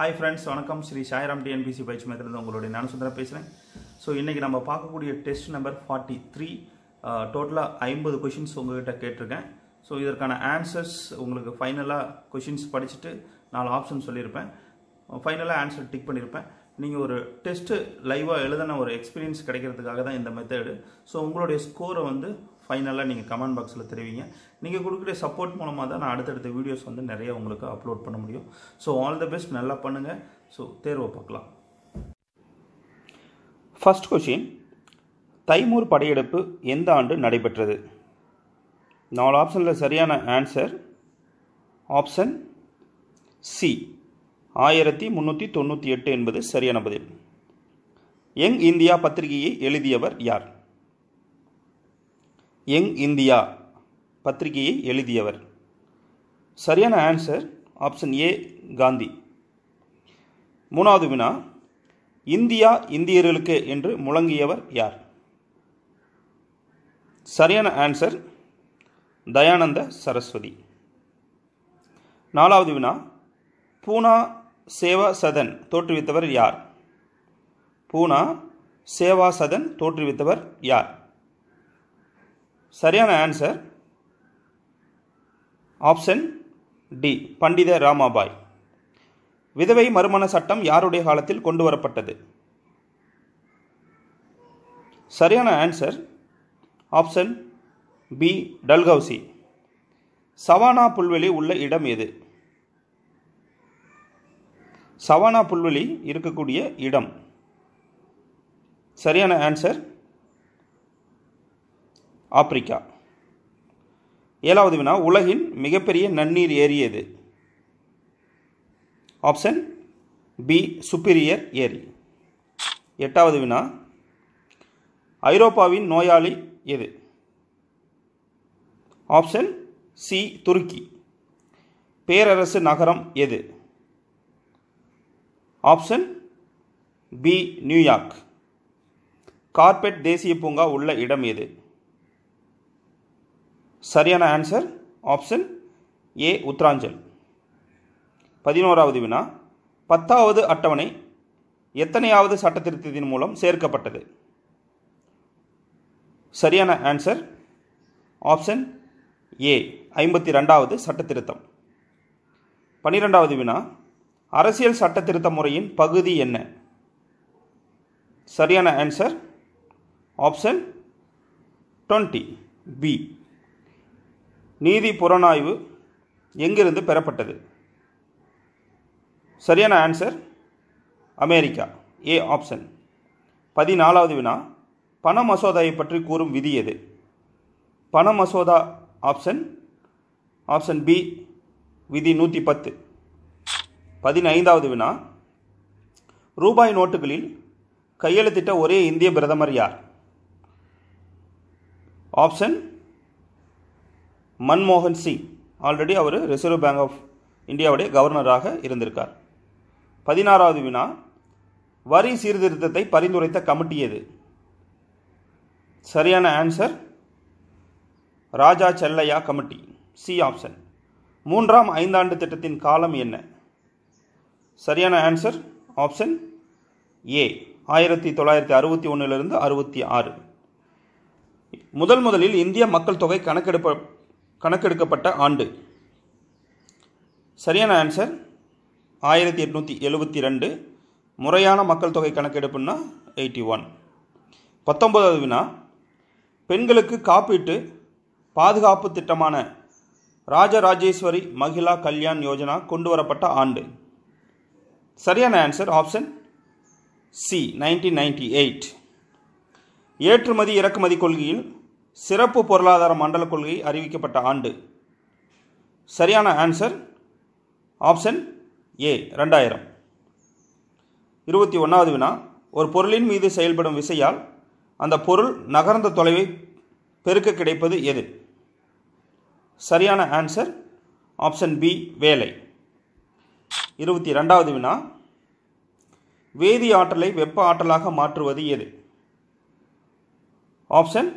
hi friends வணக்கம் Sri Sairam TNPSC பயிற்சி மையத்திலிருந்து உங்களுடைய நான் சுந்தரம் பேசுகிறேன் ஸோ இன்றைக்கி நம்ம பார்க்கக்கூடிய டெஸ்ட் நம்பர் ஃபார்ட்டி த்ரீ டோட்டலாக ஐம்பது கொஷின்ஸ் உங்கள்கிட்ட கேட்டிருக்கேன் ஸோ இதற்கான ஆன்சர்ஸ் உங்களுக்கு ஃபைனலாக கொஷின்ஸ் படிச்சுட்டு நாலு ஆப்ஷன் சொல்லியிருப்பேன் ஃபைனலாக ஆன்சர் டிக் பண்ணியிருப்பேன் நீங்கள் ஒரு டெஸ்ட்டு லைவாக எழுதின ஒரு எக்ஸ்பீரியன்ஸ் கிடைக்கிறதுக்காக தான் இந்த மெத்தேடு ஸோ உங்களுடைய ஸ்கோரை வந்து ஃபைனலாக நீங்கள் கமெண்ட் பாக்ஸில் தெரிவிங்க நீங்கள் கொடுக்குற சப்போர்ட் மூலமாக தான் நான் அடுத்தடுத்த வீடியோஸ் வந்து நிறையா உங்களுக்கு அப்லோட் பண்ண முடியும் ஸோ ஆல் த பெஸ்ட் நல்லா பண்ணுங்கள் ஸோ தேர்வை பார்க்கலாம் ஃபஸ்ட் கொஷின் தைமூர் படையெடுப்பு எந்த ஆண்டு நடைபெற்றது நாலு ஆப்ஷனில் சரியான ஆன்சர் ஆப்ஷன் சி ஆயிரத்தி முந்நூற்றி தொண்ணூற்றி எட்டு என்பது சரியான பதில் யங் இந்தியா பத்திரிகையை எழுதியவர் யார் யங் இந்தியா பத்திரிகையை எழுதியவர் சரியான ஆன்சர் ஆப்ஷன் ஏ காந்தி மூணாவது வினா இந்தியா இந்தியர்களுக்கு என்று முழங்கியவர் யார் சரியான ஆன்சர் தயானந்த சரஸ்வதி நாலாவது வினா பூனா சேவா சதன் தோற்றுவித்தவர் யார் பூனா சேவா சதன் தோற்றுவித்தவர் யார் சரியான answer option D Pandita Ramabai விதவை மறுமண சட்டம் யாருடைய காலத்தில் கொண்டு வரப்பட்டது சரியான answer option B Dalhousie savanna புல்வெளி உள்ள இடம் எது சவானா புல்வெளி இருக்கக்கூடிய இடம் சரியான ஆன்சர் ஆப்பிரிக்கா ஏழாவது வினா உலகின் மிகப்பெரிய நன்னீர் ஏரி எது ஆப்ஷன் பி சுப்பீரியர் ஏரி எட்டாவது வினா ஐரோப்பாவின் நோயாளி எது ஆப்ஷன் சி துருக்கி பேரரசு நகரம் எது ஆப்ஷன் பி நியூயார்க் கார்பெட் தேசிய பூங்கா உள்ள இடம் எது சரியான ஆன்சர் ஆப்ஷன் ஏ உத்தராஞ்சல் பதினோராவது வினா பத்தாவது அட்டவணை எத்தனையாவது சட்டத்திருத்தத்தின் மூலம் சேர்க்கப்பட்டது சரியான ஆன்சர் ஆப்ஷன் ஏ ஐம்பத்தி ரெண்டாவது சட்டத்திருத்தம் பன்னிரெண்டாவது வினா அரசியல் சட்டத்திருத்த முறையின் பகுதி என்ன சரியான ஆன்சர் ஆப்ஷன் டுவெண்ட்டி பி நீதி புறநாய்வு எங்கிருந்து பெறப்பட்டது சரியான ஆன்சர் அமெரிக்கா ஏ ஆப்ஷன் பதினாலாவது வினா பண மசோதாவை பற்றி கூறும் விதி எது பண மசோதா ஆப்ஷன் ஆப்ஷன் பி விதி நூற்றி பத்து பதினைந்தாவது வினா ரூபாய் நோட்டுகளில் கையெழுத்திட்ட ஒரே இந்திய பிரதமர் யார் ஆப்ஷன் மன்மோகன் சிங் ஆல்ரெடி அவர் ரிசர்வ் பேங்க் ஆஃப் இந்தியாவுடைய கவர்னராக இருந்திருக்கார் பதினாறாவது வினா வரி சீர்திருத்தத்தை பரிந்துரைத்த கமிட்டி எது சரியான answer Raja Chelliah committee C option மூன்றாம் ஐந்தாண்டு திட்டத்தின் காலம் என்ன சரியான ஆன்சர் ஆப்ஷன் ஏ ஆயிரத்தி தொள்ளாயிரத்தி அறுபத்தி ஒன்றிலிருந்து அறுபத்தி ஆறு முதல் முதலில் இந்திய மக்கள் தொகை கணக்கெடுப்ப கணக்கெடுக்கப்பட்ட ஆண்டு சரியான ஆன்சர் ஆயிரத்தி எட்நூற்றி எழுபத்தி ரெண்டு முறையான மக்கள் தொகை கணக்கெடுப்புன்னா எயிட்டி ஒன் பத்தொன்பதாவது வினா பெண்களுக்கு காப்பீட்டு பாதுகாப்பு திட்டமான ராஜராஜேஸ்வரி மகிழா கல்யாண் யோஜனா கொண்டு வரப்பட்ட ஆண்டு சரியான answer option C nineteen ninety eight ஏற்றுமதி இறக்குமதி கொள்கையில் சிறப்பு பொருளாதார மண்டல கொள்கை அறிவிக்கப்பட்ட ஆண்டு சரியான ஆன்சர் ஆப்ஷன் ஏ ரெண்டாயிரம் இருபத்தி ஒன்றாவது வினா ஒரு பொருளின் மீது செயல்படும் விசையால் அந்த பொருள் நகர்ந்த தொலைவை பெருக்க கிடைப்பது எது சரியான ஆன்சர் ஆப்ஷன் பி வேலை இருபத்தி ரெண்டாவது வினா வேதி ஆற்றலை வெப்ப ஆற்றலாக மாற்றுவது எது ஆப்ஷன்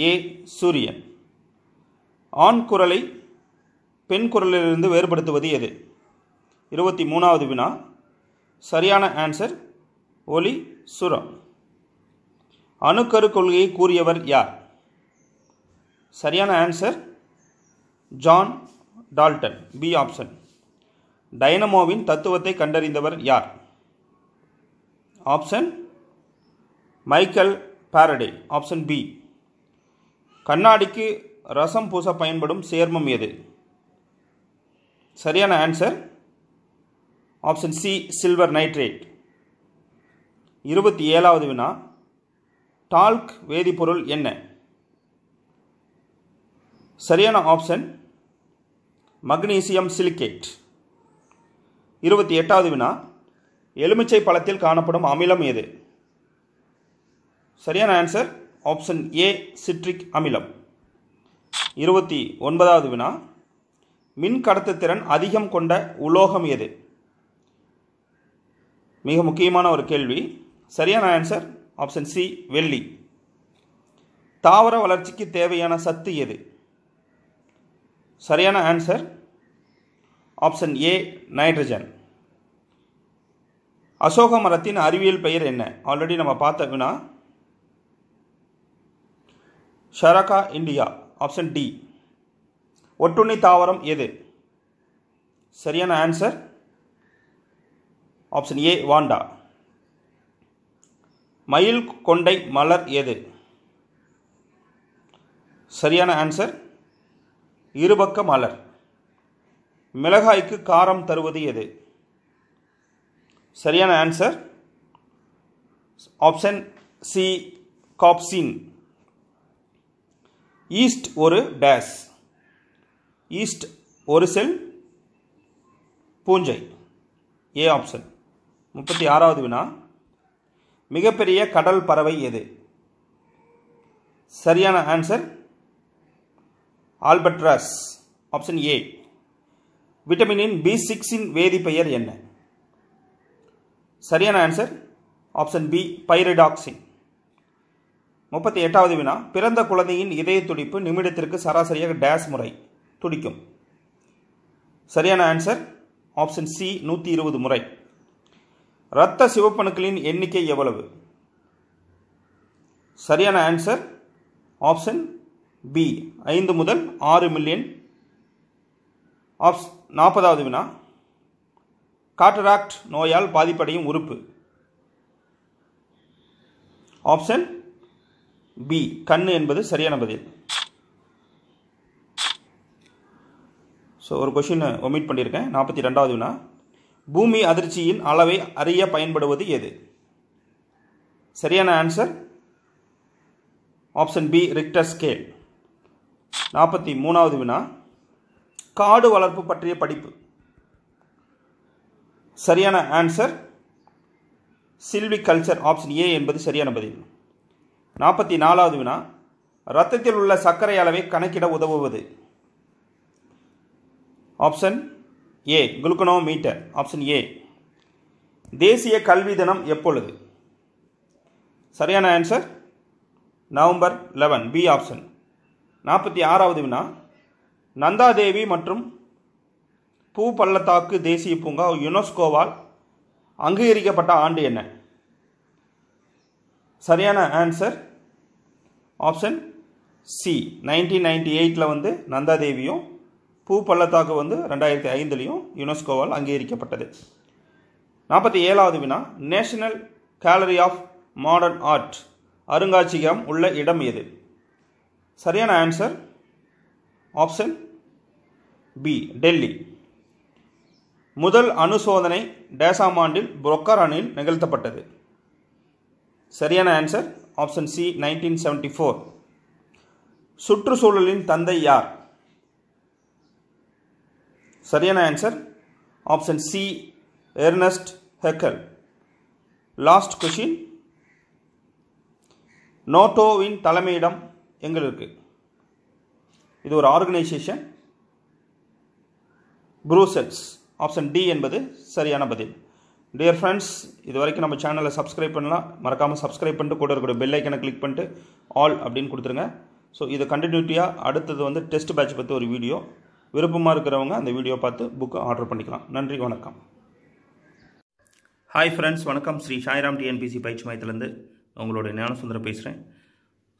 ஏ சூரியன் ஆண் குரலை பெண் குரலிலிருந்து வேறுபடுத்துவது எது இருபத்தி மூணாவது வினா சரியான ஆன்சர் ஒலி சுரம் அணுக்கரு கொள்கையை கூறியவர் யார் சரியான answer John Dalton B option டைனமோவின் தத்துவத்தை கண்டறிந்தவர் யார் option Michael Faraday option B கண்ணாடிக்கு ரசம் பூச பயன்படும் சேர்மம் எது சரியான answer option C silver nitrate இருபத்தி ஏழாவது வினா டால்க் வேதிப்பொருள் என்ன சரியான ஆப்ஷன் மக்னீசியம் சிலிக்கேட் இருபத்தி எட்டாவது வினா எலுமிச்சை பழத்தில் காணப்படும் அமிலம் எது சரியான ஆன்சர் ஆப்ஷன் ஏ சிட்ரிக் அமிலம் இருபத்தி ஒன்பதாவது வினா மின் கடத்துத்திறன் அதிகம் கொண்ட உலோகம் எது மிக முக்கியமான ஒரு கேள்வி சரியான ஆன்சர் ஆப்ஷன் சி வெள்ளி தாவர வளர்ச்சிக்கு தேவையான சத்து எது சரியான ஆன்சர் ஆப்ஷன் ஏ நைட்ரஜன் அசோக மரத்தின் அறிவியல் பெயர் என்ன ஆல்ரெடி நம்ம பார்த்த வினா ஷரகா இந்தியா ஆப்ஷன் டி ஒட்டுண்ணி தாவரம் எது சரியான ஆன்சர் ஆப்ஷன் ஏ வாண்டா மயில் கொண்டை மலர் எது சரியான ஆன்சர் இருபக்க மலர் மிளகாய்க்கு காரம் தருவது எது சரியான answer option C capsaicin yeast ஒரு டேஸ் ஈஸ்ட் ஒரு செல் பூஞ்சை ஏ ஆப்ஷன் முப்பத்தி ஆறாவது வினா மிகப்பெரிய கடல் பறவை எது சரியான ஆன்சர் ஆல்பட்ராஸ் ஆப்ஷன் ஏ விட்டமினின் பி சிக்ஸின் வேதிப்பெயர் என்ன சரியான ஆன்சர் ஆப்ஷன் பி பைரடாக்சின் முப்பத்தி எட்டாவது வினா பிறந்த குழந்தையின் இதய துடிப்பு நிமிடத்திற்கு சராசரியாக டேஸ் முறை துடிக்கும் சரியான ஆன்சர் ஆப்ஷன் சி நூற்றி இருபது முறை இரத்த சிவப்பணுக்களின் எண்ணிக்கை எவ்வளவு சரியான ஆன்சர் ஆப்ஷன் பி ஐந்து முதல் ஆறு மில்லியன் ஆப்ஸ் நாற்பதாவது வினா காட்டராக்ட் நோயால் பாதிப்படையும் உறுப்பு ஆப்ஷன் பி கண் என்பது சரியான பதில் ஸோ ஒரு கொஷின் ஒமிட் பண்ணியிருக்கேன் நாற்பத்தி ரெண்டாவது பூமி அதிர்ச்சியின் அளவை அறிய பயன்படுவது எது சரியான answer option B Richter scale நாற்பத்தி மூணாவது வினா காடு வளர்ப்பு பற்றிய படிப்பு சரியான answer silviculture option A என்பது சரியான பதில் நாற்பத்தி நாலாவது வினா ரத்தத்தில் உள்ள சர்க்கரை அளவை கணக்கிட உதவுவது option A glucometer option A தேசிய கல்வி தினம் எப்பொழுது சரியான answer November eleven B option நாற்பத்தி ஆறாவது வினா நந்தாதேவி மற்றும் பூ பள்ளத்தாக்கு தேசிய பூங்கா யுனெஸ்கோவால் அங்கீகரிக்கப்பட்ட ஆண்டு என்ன சரியான answer option C nineteen ninety எயிட்டில் வந்து நந்தாதேவியும் பூ பள்ளத்தாக்கு வந்து ரெண்டாயிரத்தி ஐந்துலேயும் யுனெஸ்கோவால் அங்கீகரிக்கப்பட்டது நாற்பத்தி ஏழாவது வினா National Gallery of Modern Art அருங்காட்சியகம் உள்ள இடம் எது சரியான ஆன்சர் ஆப்ஷன் பி டெல்லி முதல் அனுசோதனை டேசாம் ஆண்டில் புரொக்கரானில் நிகழ்த்தப்பட்டது சரியான answer option C nineteen seventy four சுற்றுச்சூழலின் தந்தை யார் சரியான answer option C Ernst Haeckel last question நோட்டோவின் தலைமையிடம் எங்களுக்கு இது ஒரு ஆர்கனைசேஷன் ப்ரூசெல்ஸ் ஆப்ஷன் டி என்பது சரியான பதில் டியர் ஃப்ரெண்ட்ஸ் இது வரைக்கும் நம்ம சேனலை சப்ஸ்கிரைப் பண்ணலாம் மறக்காமல் சப்ஸ்கிரைப் பண்ணிட்டு கூட இருக்கிற பெல் ஐக்கனை கிளிக் பண்ணிட்டு ஆல் அப்படின்னு கொடுத்துருங்க ஸோ இதை கண்டினியூட்டியாக அடுத்தது வந்து டெஸ்ட் பேட்ச் பற்றி ஒரு வீடியோ விருப்பமாக இருக்கிறவங்க அந்த வீடியோ பார்த்து புக்கு ஆர்டர் பண்ணிக்கலாம் நன்றி வணக்கம் ஹாய் ஃப்ரெண்ட்ஸ் வணக்கம் ஸ்ரீ சாய்ராம் டிஎன்பிசி பயிற்சி மையத்திலேருந்து உங்களுடைய ஞானசுந்தரம் பேசுகிறேன்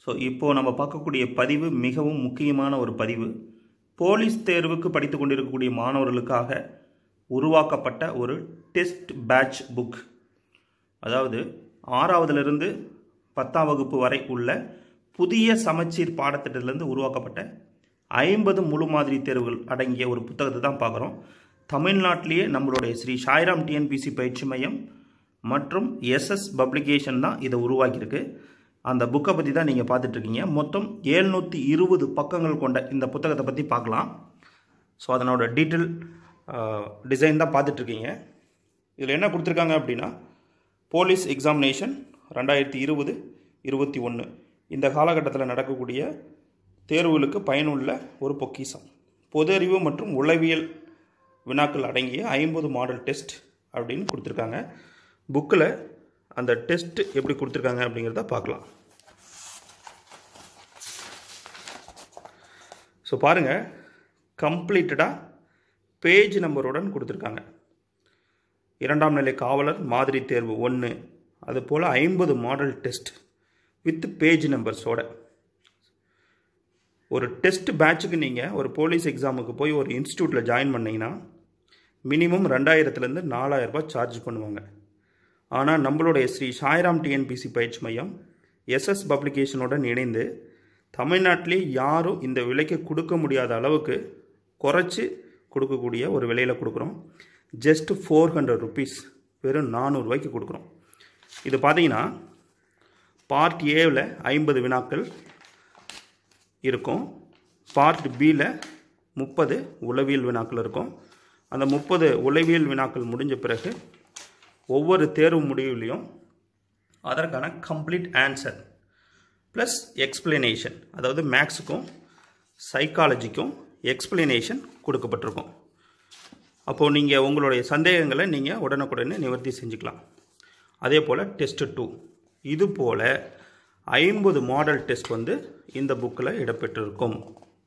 ஸோ இப்போது நம்ம பார்க்கக்கூடிய பதிவு மிகவும் முக்கியமான ஒரு பதிவு போலீஸ் தேர்வுக்கு படித்து கொண்டிருக்கக்கூடிய மாணவர்களுக்காக உருவாக்கப்பட்ட ஒரு டெஸ்ட் பேட்ச் புக் அதாவது ஆறாவதுலேருந்து பத்தாம் வகுப்பு வரை உள்ள புதிய சமச்சீர் பாடத்திட்டத்திலேருந்து உருவாக்கப்பட்ட ஐம்பது முழு மாதிரி தேர்வுகள் அடங்கிய ஒரு புத்தகத்தை தான் பார்க்குறோம் தமிழ்நாட்டிலேயே நம்மளுடைய ஸ்ரீ சாய்ராம் டிஎன்பிசி பயிற்சி மையம் மற்றும் எஸ்எஸ் பப்ளிகேஷன் தான் இதை உருவாக்கியிருக்கு அந்த புக்கை பற்றி தான் நீங்கள் பார்த்துட்ருக்கீங்க மொத்தம் ஏழ்நூற்றி இருபது பக்கங்கள் கொண்ட இந்த புத்தகத்தை பற்றி பார்க்கலாம் ஸோ அதனோட டீட்டெயில் டிசைன் தான் பார்த்துட்ருக்கீங்க இதில் என்ன கொடுத்துருக்காங்க அப்படின்னா போலீஸ் எக்ஸாமினேஷன் ரெண்டாயிரத்தி இருபது இருபத்தி ஒன்று இந்த காலகட்டத்தில் நடக்கக்கூடிய தேர்வுகளுக்கு பயனுள்ள ஒரு பொக்கிசம் பொது அறிவு மற்றும் உளவியல் வினாக்கள் அடங்கிய ஐம்பது மாடல் டெஸ்ட் அப்படின்னு கொடுத்துருக்காங்க புக்கில் அந்த டெஸ்ட் எப்படி கொடுத்துருக்காங்க அப்படிங்கிறத பார்க்கலாம் ஸோ பாருங்கள் கம்ப்ளீட்டடாக பேஜ் நம்பருடன் கொடுத்துருக்காங்க இரண்டாம் நிலை காவலர் மாதிரி தேர்வு ஒன்று அதுபோல் ஐம்பது மாடல் டெஸ்ட் வித் பேஜ் நம்பர்ஸோட ஒரு டெஸ்ட் பேட்சுக்கு நீங்கள் ஒரு போலீஸ் எக்ஸாமுக்கு போய் ஒரு இன்ஸ்டியூட்டில் ஜாயின் பண்ணிங்கன்னா மினிமம் ரெண்டாயிரத்துலேருந்து நாலாயிரரூபா சார்ஜ் பண்ணுவாங்க ஆனால் நம்மளுடைய ஸ்ரீ சாய்ராம் டிஎன்பிசி பயிற்சி மையம் எஸ்எஸ் பப்ளிகேஷனுடன் இணைந்து தமிழ்நாட்டிலே யாரும் இந்த விலைக்கு கொடுக்க முடியாத அளவுக்கு குறைச்சி கொடுக்கக்கூடிய ஒரு விலையில் கொடுக்குறோம் ஜஸ்ட் ஃபோர் ஹண்ட்ரட் ருபீஸ் வெறும் நானூறுரூவாய்க்கு கொடுக்குறோம் இது பார்த்தீங்கன்னா பார்ட் ஏவில் ஐம்பது வினாக்கள் இருக்கும் பார்ட் பியில் முப்பது உளவியல் வினாக்கள் இருக்கும் அந்த முப்பது உளவியல் வினாக்கள் முடிஞ்ச பிறகு ஒவ்வொரு தேர்வு முடிவுலையும் அதற்கான கம்ப்ளீட் ஆன்சர் ப்ளஸ் எக்ஸ்பிளனேஷன் அதாவது மேக்ஸுக்கும் சைக்காலஜிக்கும் எக்ஸ்பிளனேஷன் கொடுக்கப்பட்டிருக்கும் அப்போது நீங்கள் உங்களுடைய சந்தேகங்களை நீங்கள் உடனுக்குடனே நிவர்த்தி செஞ்சுக்கலாம் அதே போல் டெஸ்ட்டு டூ இது போல் ஐம்பது மாடல் டெஸ்ட் வந்து இந்த புக்கில் இடம்பெற்றிருக்கும்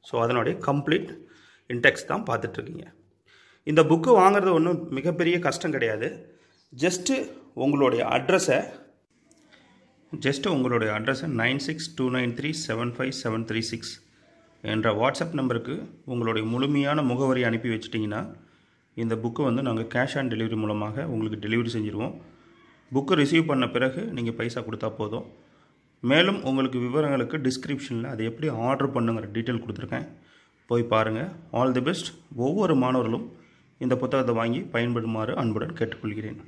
ஸோ அதனுடைய கம்ப்ளீட் இன்டெக்ஸ் தான் பார்த்துட்ருக்கீங்க இந்த புக்கு வாங்குறது ஒன்றும் மிகப்பெரிய கஷ்டம் கிடையாது ஜஸ்ட்டு உங்களுடைய அட்ரஸை ஜஸ்ட்டு உங்களுடைய அட்ரஸை nine six two nine three seven five seven three six என்ற வாட்ஸ்அப் நம்பருக்கு உங்களுடைய முழுமையான முகவரி அனுப்பி வச்சிட்டிங்கன்னா இந்த புக்கு வந்து நாங்கள் கேஷ் ஆன் டெலிவரி மூலமாக உங்களுக்கு டெலிவரி செஞ்சுருவோம் புக்கு ரிசீவ் பண்ண பிறகு நீங்கள் பைசா கொடுத்தா போதும் மேலும் உங்களுக்கு விவரங்களுக்கு டிஸ்கிரிப்ஷனில் அதை எப்படி ஆர்டர் பண்ணுங்கிற டீட்டெயில் கொடுத்துருக்கேன் போய் பாருங்கள் ஆல் தி பெஸ்ட் ஒவ்வொரு மாணவர்களும் இந்த புத்தகத்தை வாங்கி பயன்படுமாறு அன்புடன் கேட்டுக்கொள்கிறேன்